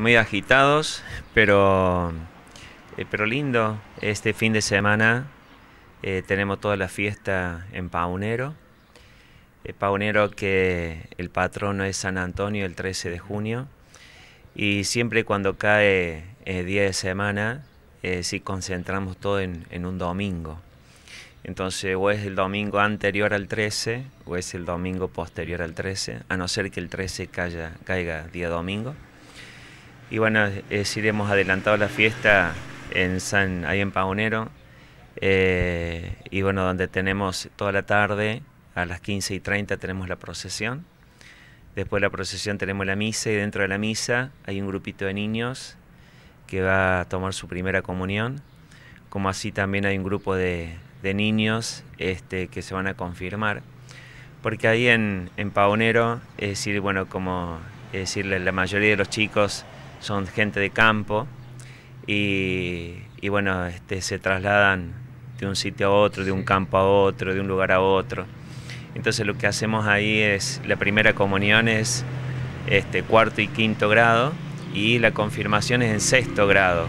muy agitados, pero, eh, pero lindo. Este fin de semana eh, tenemos toda la fiesta en Paunero. Eh, Paunero que el patrono es San Antonio el 13 de junio. Y siempre cuando cae día de semana, si concentramos todo en, un domingo. Entonces, o es el domingo anterior al 13, o es el domingo posterior al 13, a no ser que el 13 caiga día domingo. Y bueno, es decir, hemos adelantado la fiesta en San, ahí en Paonero, eh, y bueno, donde tenemos toda la tarde, a las 15 y 30 tenemos la procesión. Después de la procesión tenemos la misa y dentro de la misa hay un grupito de niños que va a tomar su primera comunión, como así también hay un grupo de, niños este, que se van a confirmar. Porque ahí en, Paonero, es decir, bueno, como es decir, la mayoría de los chicos son gente de campo y, bueno, este, se trasladan de un sitio a otro, de un campo a otro, de un lugar a otro. Entonces lo que hacemos ahí es, la primera comunión es este, cuarto y quinto grado y la confirmación es en sexto grado.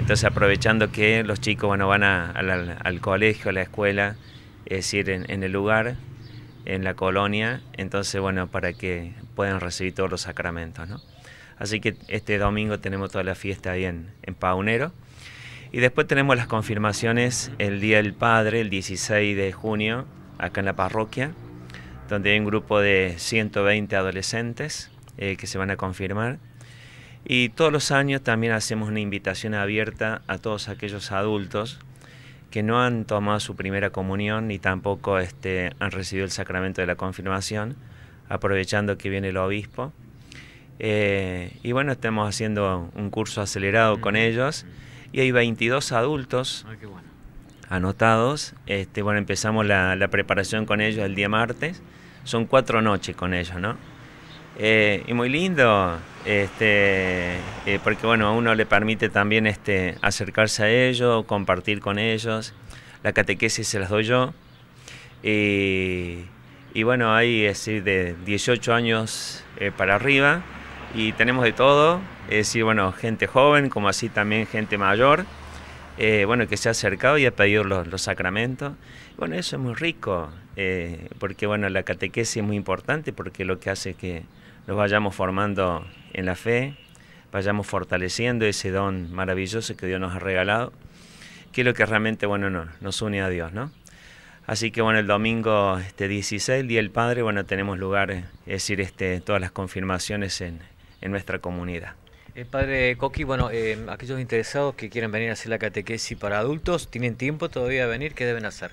Entonces aprovechando que los chicos bueno, van al, colegio, a la escuela, es decir, en, el lugar, en la colonia, entonces bueno, para que puedan recibir todos los sacramentos. Así que este domingo tenemos toda la fiesta ahí en, Paunero. Y después tenemos las confirmaciones el Día del Padre, el 16 de junio, acá en la parroquia, donde hay un grupo de 120 adolescentes eh, que se van a confirmar. Y todos los años también hacemos una invitación abierta a todos aquellos adultos que no han tomado su primera comunión ni tampoco este, han recibido el sacramento de la confirmación, aprovechando que viene el obispo eh, y bueno, estamos haciendo un curso acelerado con ellos. Y hay 22 adultos ah, anotados. Este, bueno, empezamos la, preparación con ellos el día martes. Son cuatro noches con ellos, ¿no? Eh, y muy lindo, este, eh, porque bueno, a uno le permite también este, acercarse a ellos, compartir con ellos. La catequesis se las doy yo. y bueno, hay es de 18 años para arriba y tenemos de todo, es decir, bueno, gente joven como así también gente mayor, eh, bueno, que se ha acercado y ha pedido los, sacramentos. Bueno, eso es muy rico, eh, porque bueno, la catequesis es muy importante porque lo que hace es que nos vayamos formando en la fe, vayamos fortaleciendo ese don maravilloso que Dios nos ha regalado, que es lo que realmente, bueno, nos une a Dios, ¿no? Así que bueno, el domingo este 16, el Día del Padre, bueno, tenemos lugar, es decir, este, todas las confirmaciones en, en nuestra comunidad. El eh, padre Coqui, bueno, eh, aquellos interesados que quieren venir a hacer la catequesis para adultos, ¿tienen tiempo todavía de venir? ¿Qué deben hacer?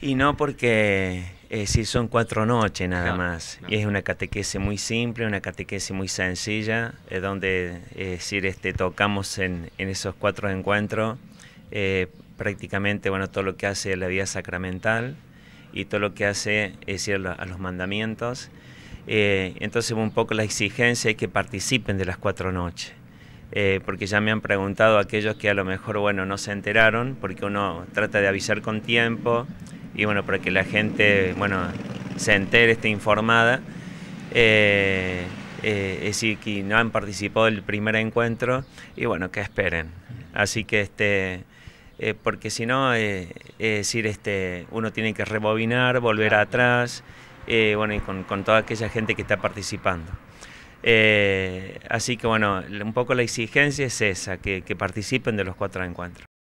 Y no porque eh, si son cuatro noches nada más. Y es una catequesis muy simple, una catequesis muy sencilla, donde es decir, este, tocamos en, en esos cuatro encuentros prácticamente bueno, todo lo que hace la vida sacramental y todo lo que hace es decir, a los mandamientos. Eh, entonces un poco la exigencia es que participen de las cuatro noches. Eh, porque ya me han preguntado aquellos que a lo mejor, bueno, no se enteraron, porque uno trata de avisar con tiempo y bueno, para que la gente, bueno, se entere, esté informada. Eh, es decir, que no han participado del primer encuentro y bueno, que esperen. Así que este, porque si no, es decir, este, uno tiene que rebobinar, volver atrás. Eh, bueno, y con, toda aquella gente que está participando. Eh, así que bueno, un poco la exigencia es esa, que participen de los cuatro encuentros.